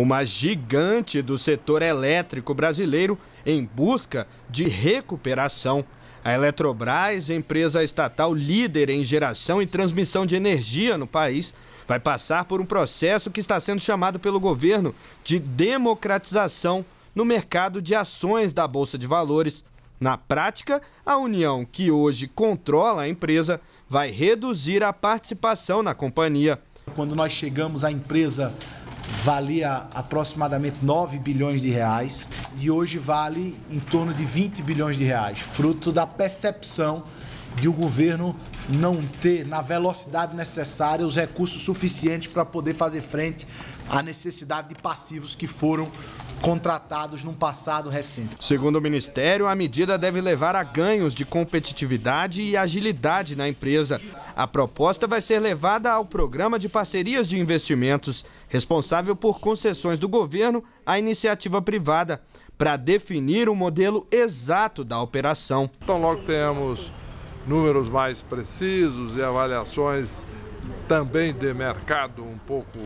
uma gigante do setor elétrico brasileiro em busca de recuperação. A Eletrobras, empresa estatal líder em geração e transmissão de energia no país, vai passar por um processo que está sendo chamado pelo governo de democratização no mercado de ações da Bolsa de Valores. Na prática, a União, que hoje controla a empresa, vai reduzir a participação na companhia. Quando nós chegamos à empresa valia aproximadamente 9 bilhões de reais e hoje vale em torno de 20 bilhões de reais, fruto da percepção de o governo não ter, na velocidade necessária, os recursos suficientes para poder fazer frente à necessidade de passivos que foram contratados num passado recente. Segundo o Ministério, a medida deve levar a ganhos de competitividade e agilidade na empresa. A proposta vai ser levada ao Programa de Parcerias de Investimentos, responsável por concessões do governo à iniciativa privada, para definir o modelo exato da operação. Então, logo temos números mais precisos e avaliações também de mercado um pouco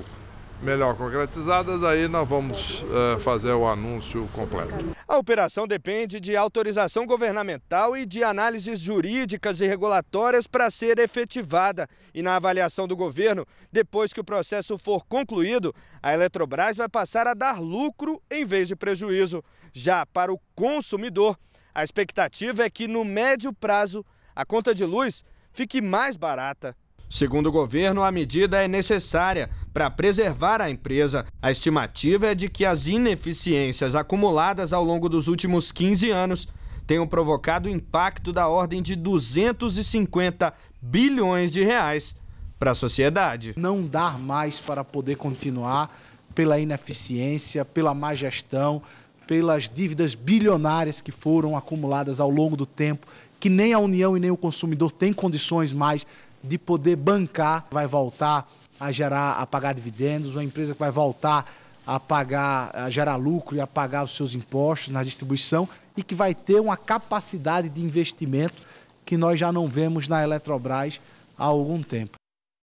melhor concretizadas, aí nós vamos uh, fazer o anúncio completo. A operação depende de autorização governamental e de análises jurídicas e regulatórias para ser efetivada. E na avaliação do governo, depois que o processo for concluído, a Eletrobras vai passar a dar lucro em vez de prejuízo. Já para o consumidor, a expectativa é que no médio prazo a conta de luz fique mais barata. Segundo o governo, a medida é necessária para preservar a empresa. A estimativa é de que as ineficiências acumuladas ao longo dos últimos 15 anos tenham provocado impacto da ordem de 250 bilhões de reais para a sociedade. Não dar mais para poder continuar pela ineficiência, pela má gestão, pelas dívidas bilionárias que foram acumuladas ao longo do tempo que nem a União e nem o consumidor têm condições mais de poder bancar, vai voltar a gerar, a pagar dividendos, uma empresa que vai voltar a pagar, a gerar lucro e a pagar os seus impostos na distribuição e que vai ter uma capacidade de investimento que nós já não vemos na Eletrobras há algum tempo.